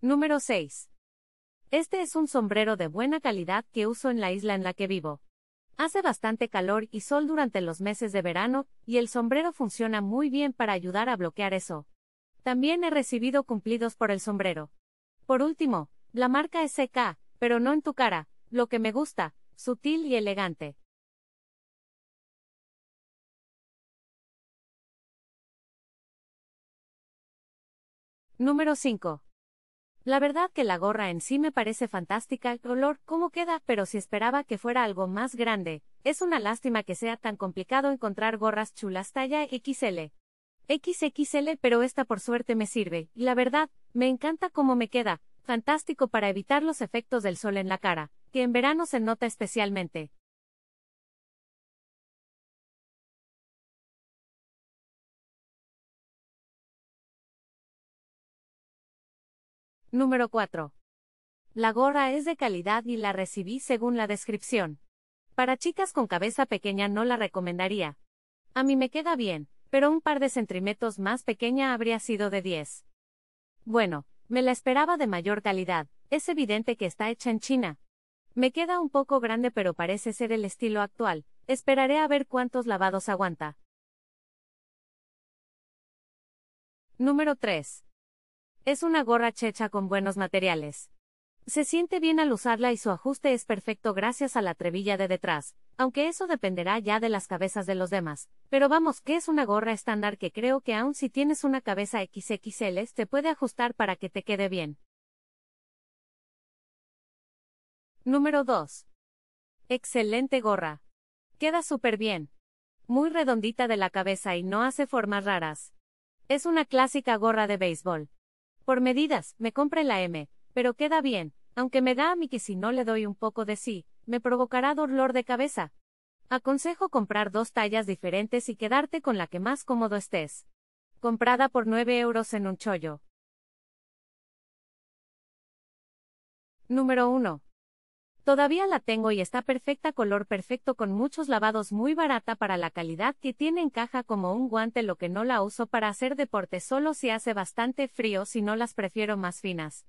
Número 6. Este es un sombrero de buena calidad que uso en la isla en la que vivo. Hace bastante calor y sol durante los meses de verano, y el sombrero funciona muy bien para ayudar a bloquear eso. También he recibido cumplidos por el sombrero. Por último, la marca es CK, pero no en tu cara, lo que me gusta, sutil y elegante. Número 5. La verdad que la gorra en sí me parece fantástica el color, cómo queda, pero si esperaba que fuera algo más grande, es una lástima que sea tan complicado encontrar gorras chulas talla XL. XXL, pero esta por suerte me sirve, y la verdad, me encanta cómo me queda, fantástico para evitar los efectos del sol en la cara, que en verano se nota especialmente. Número 4. La gorra es de calidad y la recibí según la descripción. Para chicas con cabeza pequeña no la recomendaría. A mí me queda bien, pero un par de centímetros más pequeña habría sido de 10. Bueno, me la esperaba de mayor calidad, es evidente que está hecha en China. Me queda un poco grande pero parece ser el estilo actual, esperaré a ver cuántos lavados aguanta. Número 3. Es una gorra checha con buenos materiales. Se siente bien al usarla y su ajuste es perfecto gracias a la trevilla de detrás, aunque eso dependerá ya de las cabezas de los demás. Pero vamos que es una gorra estándar que creo que aun si tienes una cabeza XXL te puede ajustar para que te quede bien. Número 2. Excelente gorra. Queda súper bien. Muy redondita de la cabeza y no hace formas raras. Es una clásica gorra de béisbol. Por medidas, me compré la M, pero queda bien, aunque me da a mí que si no le doy un poco de sí, me provocará dolor de cabeza. Aconsejo comprar dos tallas diferentes y quedarte con la que más cómodo estés. Comprada por 9 euros en un chollo. Número 1. Todavía la tengo y está perfecta color perfecto con muchos lavados muy barata para la calidad que tiene caja como un guante lo que no la uso para hacer deporte solo si hace bastante frío si no las prefiero más finas.